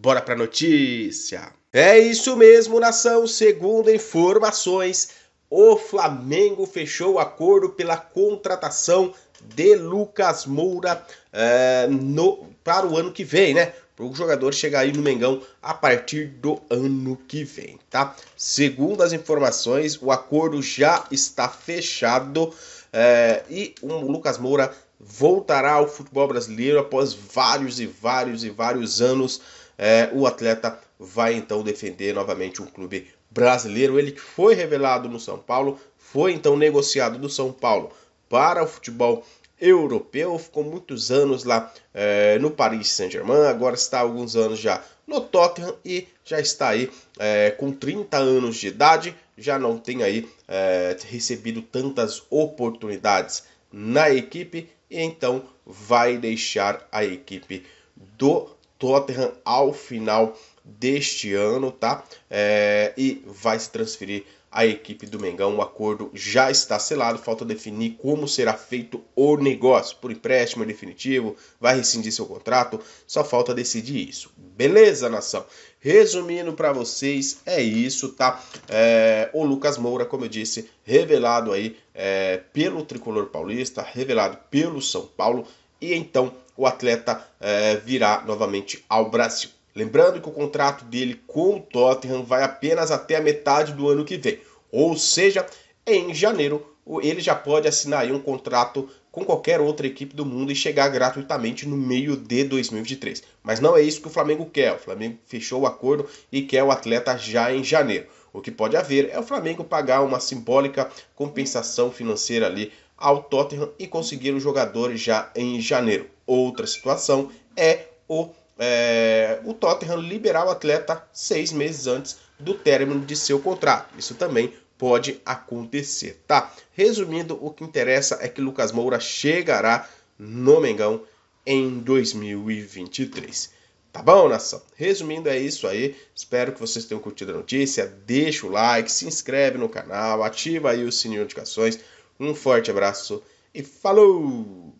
Bora pra notícia! É isso mesmo, nação! Segundo informações, o Flamengo fechou o acordo pela contratação de Lucas Moura eh, no, para o ano que vem, né? Para o jogador chegar aí no Mengão a partir do ano que vem, tá? Segundo as informações, o acordo já está fechado eh, e o Lucas Moura voltará ao futebol brasileiro após vários e vários e vários anos é, o atleta vai então defender novamente um clube brasileiro. Ele que foi revelado no São Paulo, foi então negociado do São Paulo para o futebol europeu, ficou muitos anos lá é, no Paris Saint-Germain, agora está há alguns anos já no Tottenham e já está aí é, com 30 anos de idade, já não tem aí é, recebido tantas oportunidades na equipe e então vai deixar a equipe do Tottenham ao final deste ano, tá? É, e vai se transferir à equipe do Mengão. O acordo já está selado, falta definir como será feito o negócio. Por empréstimo é definitivo, vai rescindir seu contrato, só falta decidir isso. Beleza, nação? Resumindo para vocês, é isso, tá? É, o Lucas Moura, como eu disse, revelado aí é, pelo Tricolor Paulista, revelado pelo São Paulo. E então o atleta é, virá novamente ao Brasil. Lembrando que o contrato dele com o Tottenham vai apenas até a metade do ano que vem, ou seja, em janeiro ele já pode assinar um contrato com qualquer outra equipe do mundo e chegar gratuitamente no meio de 2023. Mas não é isso que o Flamengo quer. O Flamengo fechou o acordo e quer o atleta já em janeiro. O que pode haver é o Flamengo pagar uma simbólica compensação financeira ali ao Tottenham e conseguir o jogador já em janeiro. Outra situação é o, é, o Tottenham liberar o atleta seis meses antes do término de seu contrato. Isso também pode acontecer, tá? Resumindo, o que interessa é que Lucas Moura chegará no Mengão em 2023. Tá bom, nação? Resumindo, é isso aí. Espero que vocês tenham curtido a notícia. Deixa o like, se inscreve no canal, ativa aí o sininho de notificações. Um forte abraço e falou!